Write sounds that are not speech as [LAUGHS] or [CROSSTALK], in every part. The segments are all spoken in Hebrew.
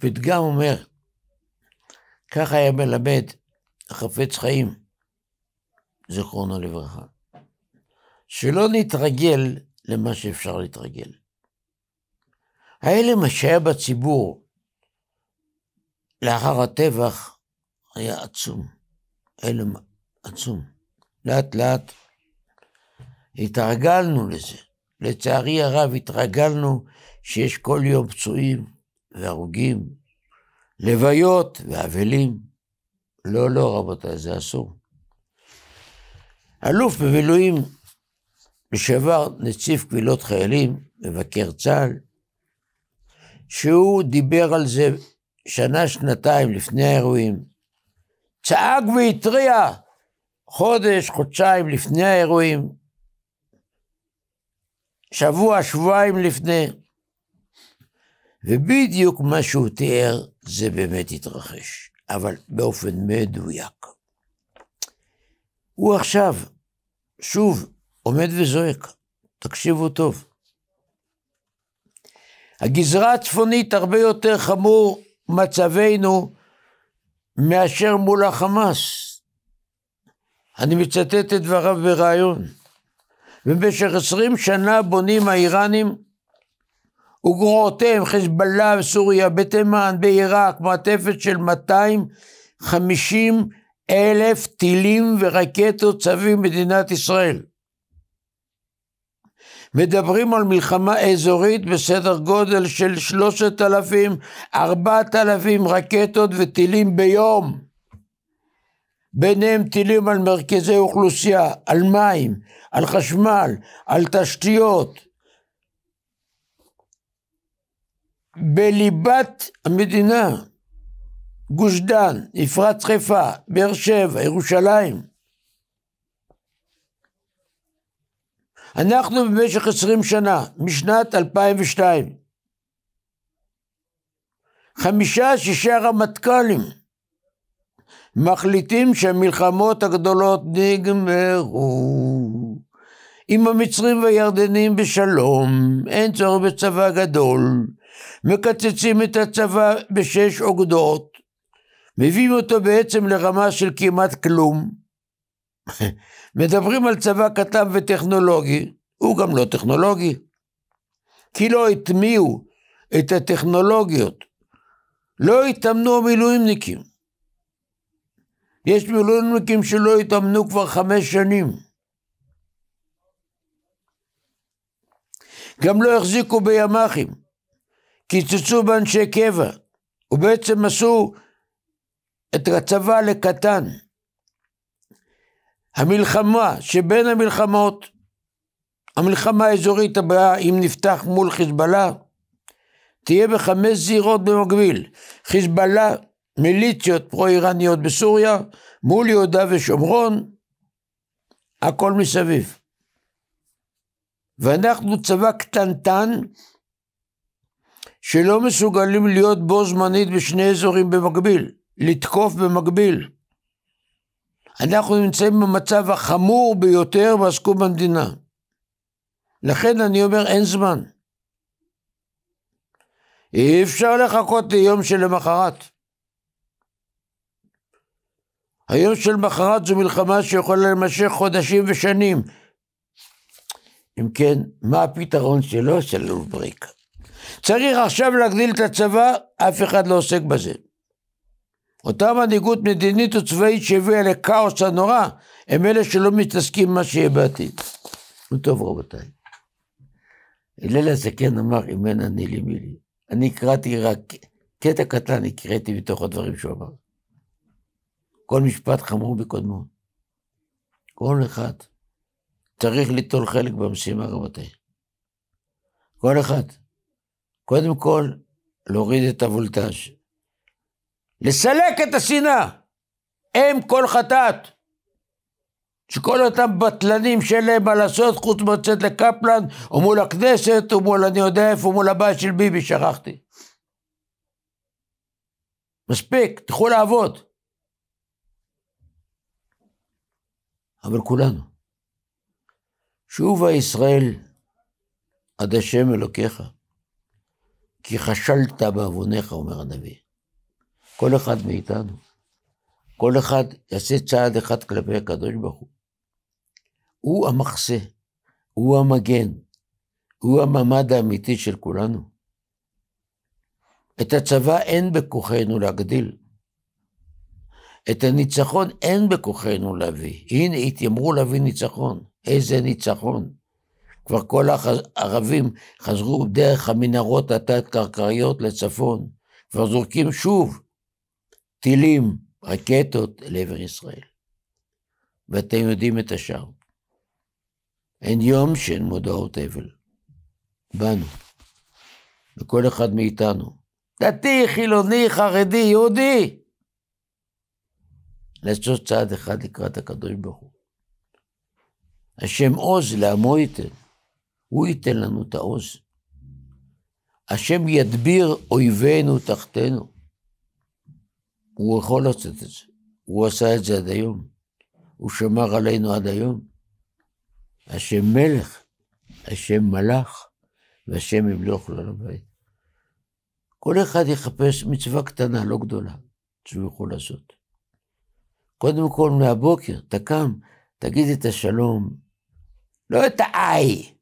פתגם אומר, כך היה מלמד החפץ חיים, זכרונו לברכה, שלא נתרגל למה שאפשר להתרגל. ההלם שהיה בציבור לאחר הטבח היה עצום, הלם עצום. לאט לאט התרגלנו לזה. לצערי הרב, התרגלנו שיש כל יום פצועים והרוגים, לוויות ואבלים. לא, לא, רבותיי, זה אסור. אלוף במילואים לשעבר נציב קבילות חיילים, מבקר צה"ל, שהוא דיבר על זה שנה, שנתיים לפני האירועים, צעק והתריע חודש, חודשיים לפני האירועים, שבוע, שבועיים לפני. ובדיוק מה שהוא תיאר, זה באמת התרחש, אבל באופן מדויק. הוא עכשיו, שוב, עומד וזועק, תקשיבו טוב. הגזרה הצפונית הרבה יותר חמור מצבנו מאשר מול החמאס. אני מצטט את דבריו בריאיון. ובמשך עשרים שנה בונים האיראנים וגרועותיהם, חזבאללה וסוריה, בתימן, בעיראק, מעטפת של 250 אלף טילים ורקטות צווים מדינת ישראל. מדברים על מלחמה אזורית בסדר גודל של שלושת אלפים, ארבעת אלפים רקטות וטילים ביום. ביניהם טילים על מרכזי אוכלוסייה, על מים, על חשמל, על תשתיות. בליבת המדינה, גוש דן, אפרת חיפה, באר שבע, ירושלים. אנחנו במשך עשרים שנה, משנת 2002, חמישה, שישה רמטכ"לים, מחליטים שהמלחמות הגדולות נגמרו. עם המצרים והירדנים בשלום, אין צורך בצבא גדול. מקצצים את הצבא בשש אוגדות. מביאים אותו בעצם לרמה של כמעט כלום. [LAUGHS] מדברים על צבא קטן וטכנולוגי, הוא גם לא טכנולוגי. כי לא הטמיעו את הטכנולוגיות. לא התאמנו המילואימניקים. יש מילואימניקים שלא התאמנו כבר חמש שנים. גם לא החזיקו בימ"חים. קיצצו באנשי קבע, ובעצם עשו את הצבא לקטן. המלחמה שבין המלחמות, המלחמה האזורית הבאה, אם נפתח מול חיזבאללה, תהיה בחמש זירות במקביל. חיזבאללה, מיליציות פרו-איראניות בסוריה, מול יהודה ושומרון, הכל מסביב. ואנחנו צבא קטנטן, שלא מסוגלים להיות בו זמנית בשני אזורים במקביל, לתקוף במקביל. אנחנו נמצאים במצב החמור ביותר ועסקו במדינה. לכן אני אומר, אין זמן. אי אפשר לחכות ליום שלמחרת. היום של מחרת זו מלחמה שיכולה להימשך חודשים ושנים. אם כן, מה הפתרון שלא עושה לנו בריק? צריך עכשיו להגדיל את הצבא, אף אחד לא עוסק בזה. אותה מנהיגות מדינית וצבאית שהביאה לכאוס הנורא, הם אלה שלא מתעסקים מה שיהיה בעתיד. טוב רבותיי, הלל הזקן אמר, אם אין אני לי מי לי. אני קראתי רק, קטע קטן הקראתי מתוך הדברים שהוא אמר. כל משפט חמור בקודמו. כל אחד צריך ליטול חלק במשימה, רבותיי. כל אחד. קודם כל, להוריד את הוולטאז'. לסלק את השנאה, אם כל חטאת. שכל אותם בטלנים שאין להם מה לעשות חוץ מלצאת לקפלן, או מול הכנסת, או מול אני יודע איפה, או מול הבית של ביבי, שכחתי. מספיק, תלכו לעבוד. אבל כולנו. שובה ישראל עד השם אלוקיך, כי חשלת בעווניך, אומר הנביא. כל אחד מאיתנו, כל אחד יעשה צעד אחד כלפי הקדוש ברוך הוא. הוא המחסה, הוא המגן, הוא הממד האמיתי של כולנו. את הצבא אין בכוחנו להגדיל, את הניצחון אין בכוחנו להביא. הנה, התיימרו להביא ניצחון. איזה ניצחון? כבר כל הערבים חזרו דרך המנהרות התת-קרקעיות לצפון. כבר זורקים שוב טילים, רקטות לעבר ישראל. ואתם יודעים את השאר. אין יום שאין מודעות אבל. בנו. בכל אחד מאיתנו. דתי, חילוני, חרדי, יהודי. לעשות צעד אחד לקראת הקדוש ברוך הוא. השם עוז לעמו ייתן, הוא ייתן לנו את העוז. השם ידביר אויבינו תחתנו. הוא יכול לעשות את זה, הוא עשה את זה עד היום, הוא שמר עלינו עד היום. השם מלך, השם מלאך, והשם ימלוך לו לבית. כל אחד יחפש מצווה קטנה, לא גדולה, שהוא יכול לעשות. קודם כל מהבוקר, אתה קם, תגיד את השלום, לא את האיי,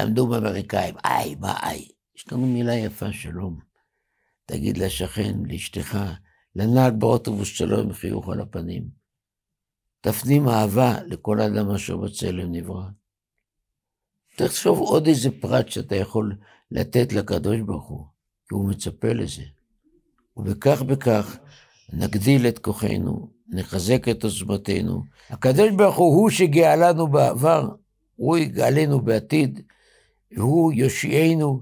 למדו באמריקאים, איי, מה איי? יש לנו מילה יפה, שלום. תגיד לשכן, לאשתך, לנהג באוטובוס שלו עם חיוך על הפנים. תפנים אהבה לכל אדם אשר בצלם נברא. תחשוב עוד איזה פרט שאתה יכול לתת לקדוש ברוך הוא, כי הוא מצפה לזה. ובכך בכך נגדיל את כוחנו נחזק את עוצמתנו. הקדוש ברוך הוא, הוא שגאלנו בעבר, הוא יגאלנו בעתיד, והוא יושיענו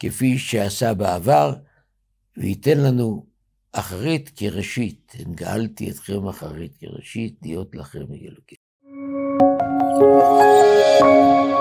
כפי שעשה בעבר, וייתן לנו אחרית כראשית. הנגאלתי אתכם אחרית כראשית, להיות לכם אלוקים. Thank you.